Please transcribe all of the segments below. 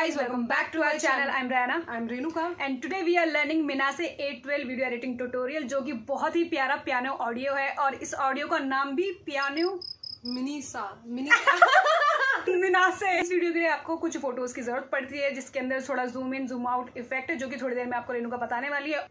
guys, welcome back to our channel. I'm Rana. I'm Renuka. And today we are learning Mina से A twelve video editing tutorial जो कि बहुत ही प्यारा piano audio है और इस ऑडियो का नाम भी पियानो मिनीसा मिनी मिना से इस वीडियो के लिए आपको कुछ फोटोज की जरूरत पड़ती है जिसके अंदर थोड़ा zoom in zoom out effect है जो कि थोड़ी देर में आपको रेणुका बताने वाली है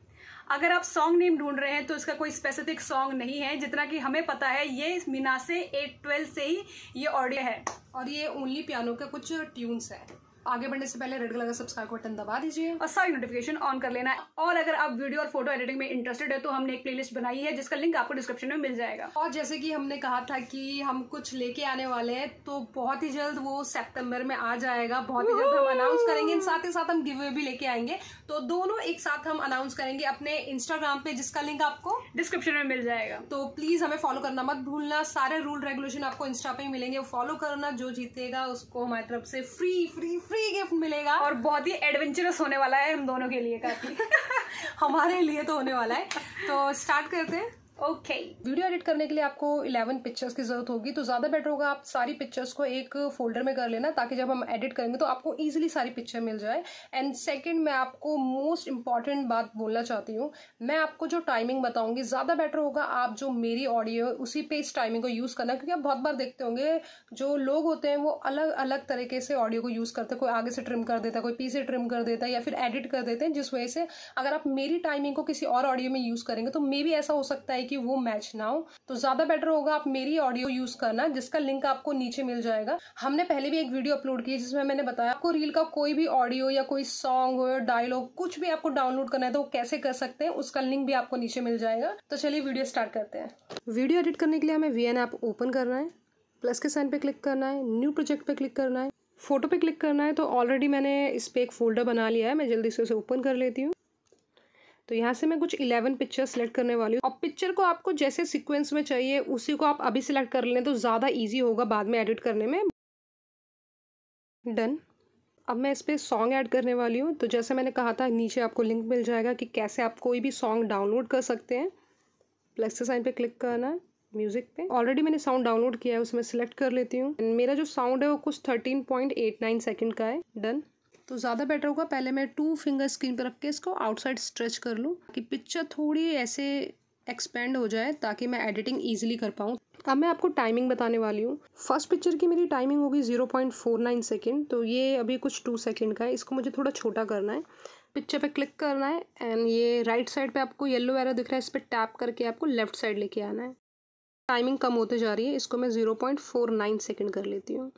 अगर आप सॉन्ग नेम ढूंढ रहे हैं तो इसका कोई स्पेसिफिक सॉन्ग नहीं है जितना कि हमें पता है ये मीना से एट ट्वेल्व से ही ये ऑडियो है और ये ओनली पियानो के कुछ ट्यून्स है आगे बढ़ने से पहले रेड कलर का सब्सक्राइब बटन दबा दीजिए और सारी नोटिफिकेशन ऑन कर लेना है और अगर आप वीडियो और फोटो एडिटिंग में इंटरेस्टेड है तो हमने एक प्लेलिस्ट बनाई है जिसका लिंक आपको डिस्क्रिप्शन में मिल जाएगा और जैसे कि हमने कहा था कि हम कुछ लेके आने वाले हैं तो बहुत ही जल्द वो सेप्टेम्बर में आ जाएगा बहुत ही जल्द हम अनाउंस करेंगे साथ ही साथ हम गिव भी लेके आएंगे तो दोनों एक साथ हम अनाउंस करेंगे अपने इंस्टाग्राम पे जिसका लिंक आपको डिस्क्रिप्शन में मिल जाएगा तो प्लीज हमें फॉलो करना मत भूलना सारे रूल रेगुलेशन आपको इंस्टा पे मिलेंगे फॉलो करना जो जीतेगा उसको हमारी तरफ से free free free free gift मिलेगा और बहुत ही एडवेंचरस होने वाला है हम दोनों के लिए काफी हमारे लिए तो होने वाला है तो स्टार्ट करते हैं ओके okay. वीडियो एडिट करने के लिए आपको 11 पिक्चर्स की जरूरत होगी तो ज़्यादा बेटर होगा आप सारी पिक्चर्स को एक फोल्डर में कर लेना ताकि जब हम एडिट करेंगे तो आपको इजीली सारी पिक्चर मिल जाए एंड सेकंड मैं आपको मोस्ट इंपॉर्टेंट बात बोलना चाहती हूँ मैं आपको जो टाइमिंग बताऊंगी ज़्यादा बेटर होगा आप जो मेरी ऑडियो उसी पे इस टाइमिंग को यूज़ करना क्योंकि आप बहुत बार देखते होंगे जो लोग होते हैं वो अलग अलग तरीके से ऑडियो को यूज़ करते हैं कोई आगे से ट्रिम कर देता है कोई पीछे ट्रिम कर देता है या फिर एडिट कर देते हैं जिस वजह से अगर आप मेरी टाइमिंग को किसी और ऑडियो में यूज़ करेंगे तो मे भी ऐसा हो सकता है कि वो मैच ना हो तो ज्यादा बेटर होगा आप मेरी ऑडियो यूज करना जिसका लिंक आपको नीचे मिल जाएगा हमने पहले भी एक वीडियो अपलोड की जिसमें मैंने बताया आपको रील का कोई भी ऑडियो या कोई सॉन्ग डायलॉग कुछ भी आपको डाउनलोड करना है तो कैसे कर सकते हैं उसका लिंक भी आपको नीचे मिल जाएगा तो चलिए वीडियो स्टार्ट करते हैं वीडियो एडिट करने के लिए हमें वी ऐप ओपन करना है प्लस के साइन पे क्लिक करना है न्यू प्रोजेक्ट पे क्लिक करना है फोटो पे क्लिक करना है तो ऑलरेडी मैंने इस पर एक फोल्डर बना लिया है मैं जल्दी से उसे ओपन कर लेती हूँ तो यहाँ से मैं कुछ इलेवन पिक्चर सेलेक्ट करने वाली हूँ और पिक्चर को आपको जैसे सिक्वेंस में चाहिए उसी को आप अभी सेलेक्ट कर लें तो ज़्यादा ईजी होगा बाद में एडिट करने में डन अब मैं इस पर सॉन्ग ऐड करने वाली हूँ तो जैसे मैंने कहा था नीचे आपको लिंक मिल जाएगा कि कैसे आप कोई भी सॉन्ग डाउनलोड कर सकते हैं प्लस के साइन पे क्लिक करना है म्यूज़िक पे ऑलरेडी मैंने साउंड डाउनलोड किया है उसमें सेलेक्ट कर लेती हूँ मेरा जो साउंड है वो कुछ thirteen point eight nine second का है डन तो ज़्यादा बेटर होगा पहले मैं टू फिंगर स्क्रीन पर रख के इसको आउटसाइड स्ट्रेच कर लूँ कि पिक्चर थोड़ी ऐसे एक्सपेंड हो जाए ताकि मैं एडिटिंग ईजिली कर पाऊँ अब मैं आपको टाइमिंग बताने वाली हूँ फर्स्ट पिक्चर की मेरी टाइमिंग होगी zero point four nine second तो ये अभी कुछ टू सेकेंड का है इसको मुझे थोड़ा छोटा करना है पिक्चर पे क्लिक करना है एंड ये राइट साइड पे आपको येलो वैरा दिख रहा है इस पर टैप करके आपको लेफ्ट साइड लेके आना है टाइमिंग कम होते जा रही है इसको मैं zero point four nine second कर लेती हूँ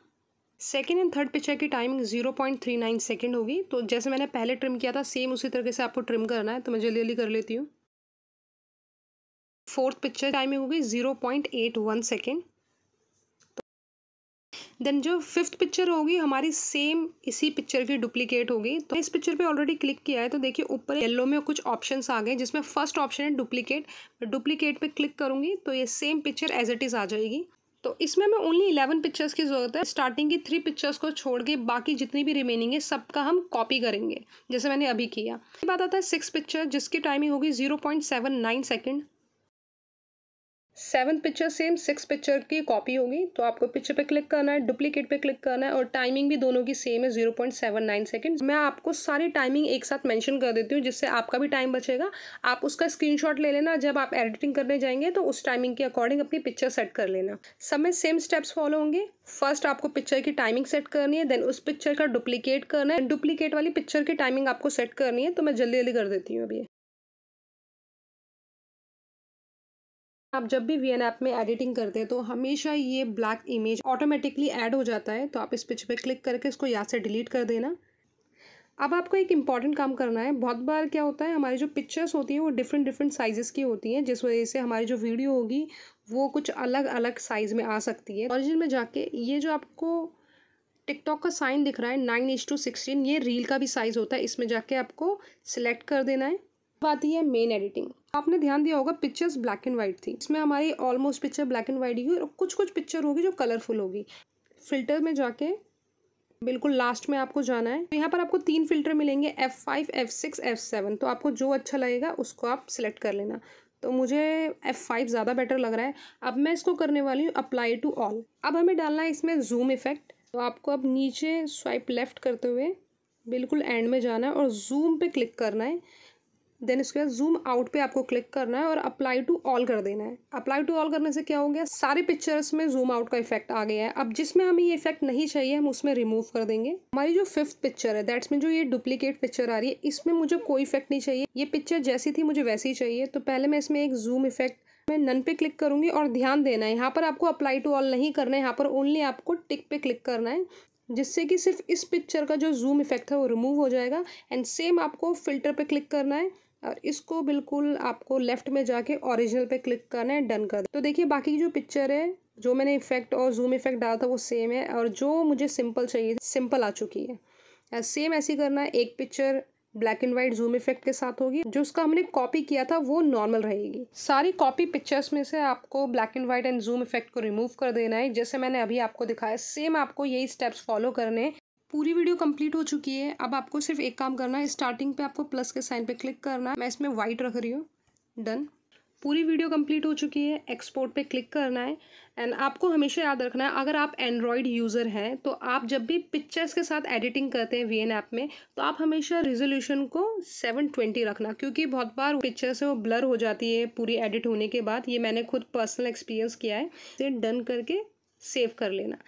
सेकेंड एंड थर्ड पिक्चर की timing zero point three nine second होगी तो जैसे मैंने पहले ट्रिम किया था सेम उसी तरीके से आपको ट्रिम करना है तो मैं जल्दी जल्दी कर लेती हूँ फोर्थ पिक्चर टाइमिंग होगी zero point eight one second then जो फिफ्थ पिक्चर होगी हमारी सेम इसी पिक्चर की डुप्लीकेट होगी तो इस पिक्चर पे ऑलरेडी क्लिक किया है तो देखिए ऊपर येलो में कुछ ऑप्शंस आ गए जिसमें फर्स्ट ऑप्शन है डुप्लीकेट डुप्लीकेट पे क्लिक करूँगी तो ये same picture as it is आ जाएगी तो इसमें हमें ओनली इलेवन पिक्चर्स की ज़रूरत है स्टार्टिंग की थ्री पिक्चर्स को छोड़ के बाकी जितनी भी रिमेनिंग है सबका हम कॉपी करेंगे जैसे मैंने अभी किया बात आता है सिक्स पिक्चर जिसकी टाइमिंग होगी zero point seven nine second seven picture same six picture की कॉपी होगी तो आपको पिक्चर पे क्लिक करना है डुप्लीकेट पे क्लिक करना है और टाइमिंग भी दोनों की सेम है zero point seven nine second मैं आपको सारी टाइमिंग एक साथ मेंशन कर देती हूँ जिससे आपका भी टाइम बचेगा आप उसका स्क्रीनशॉट ले लेना जब आप एडिटिंग करने जाएंगे तो उस टाइमिंग के अकॉर्डिंग अपनी पिक्चर सेट कर लेना सब में सेम स्टेप्स फॉलो होंगे फर्स्ट आपको पिक्चर की टाइमिंग सेट करनी है देन उस पिक्चर का डुप्लीकेट करना है डुप्लीकेट वाली पिक्चर की टाइमिंग आपको सेट करनी है तो मैं जल्दी जल्दी कर देती हूँ अभी आप जब भी वी एन ऐप में एडिटिंग करते हैं तो हमेशा ये ब्लैक इमेज ऑटोमेटिकली ऐड हो जाता है तो आप इस पिच पे क्लिक करके इसको यहाँ से डिलीट कर देना अब आपको एक इंपॉर्टेंट काम करना है बहुत बार क्या होता है हमारी जो पिक्चर्स होती हैं वो डिफरेंट डिफरेंट साइजेस की होती हैं जिस वजह से हमारी जो वीडियो होगी वो कुछ अलग अलग साइज़ में आ सकती है ऑरिजिन में जाके ये जो आपको टिकटॉक का साइन दिख रहा है नाइन एच टू सिक्सटीन ये रील का भी साइज़ होता है इसमें जाके आपको सिलेक्ट कर देना है बात ही है मेन एडिटिंग आपने ध्यान दिया होगा पिक्चर्स ब्लैक एंड वाइट थी इसमें हमारी almost picture black and white ही और कुछ कुछ पिक्चर होगी जो कलरफुल होगी फिल्टर में जाके बिल्कुल लास्ट में आपको जाना है तो यहाँ पर आपको तीन फिल्टर मिलेंगे F five F six F seven तो आपको जो अच्छा लगेगा उसको आप सिलेक्ट कर लेना तो मुझे एफ़ फाइव ज़्यादा बेटर लग रहा है अब मैं इसको करने वाली हूँ अप्लाई टू ऑल अब हमें डालना है इसमें जूम इफ़ेक्ट तो आपको अब नीचे स्वाइप लेफ़्ट करते हुए बिल्कुल एंड में जाना है और जूम पे क्लिक करना है देन उसके बाद जूम आउट पे आपको क्लिक करना है और अप्लाई टू ऑल कर देना है अप्लाई टू ऑल करने से क्या हो गया सारे पिक्चर्स में जूम आउट का इफेक्ट आ गया है अब जिसमें हमें ये इफेक्ट नहीं चाहिए हम उसमें रिमूव कर देंगे हमारी जो फिफ्थ पिक्चर है दैट्स में जो ये डुप्लीकेट पिक्चर आ रही है इसमें मुझे कोई इफेक्ट नहीं चाहिए ये पिक्चर जैसी थी मुझे वैसी चाहिए तो पहले मैं इसमें एक जूम इफेक्ट मैं नन पे क्लिक करूंगी और ध्यान देना है यहाँ पर आपको अप्लाई टू ऑल नहीं करना है यहाँ पर ओनली आपको टिक पे क्लिक करना है जिससे कि सिर्फ इस पिक्चर का जो जूम इफेक्ट है वो रिमूव हो जाएगा एंड सेम आपको फिल्टर पे क्लिक करना है और इसको बिल्कुल आपको लेफ्ट में जाके ओरिजिनल पे क्लिक करना है डन कर तो देखिए बाकी जो पिक्चर है जो मैंने इफेक्ट और जूम इफेक्ट डाला था वो सेम है और जो मुझे सिंपल चाहिए सिंपल आ चुकी है सेम ऐसी करना है एक picture black and white zoom effect के साथ होगी जो उसका हमने कॉपी किया था वो नॉर्मल रहेगी सारी कॉपी पिक्चर्स में से आपको black and white and zoom effect को रिमूव कर देना है जैसे मैंने अभी आपको दिखाया सेम आपको यही स्टेप्स फॉलो करने पूरी वीडियो कंप्लीट हो चुकी है अब आपको सिर्फ एक काम करना है स्टार्टिंग पे आपको प्लस के साइन पे क्लिक करना है मैं इसमें वाइट रख रही हूँ डन पूरी वीडियो कंप्लीट हो चुकी है एक्सपोर्ट पे क्लिक करना है एंड आपको हमेशा याद रखना है अगर आप एंड्रॉयड यूज़र हैं तो आप जब भी पिक्चर्स के साथ एडिटिंग करते हैं वी ऐप में तो आप हमेशा रिजोल्यूशन को सेवन ट्वेंटी रखना क्योंकि बहुत बार पिक्चर से वो ब्लर हो जाती है पूरी एडिट होने के बाद ये मैंने खुद पर्सनल एक्सपीरियंस किया है डन करके सेव कर लेना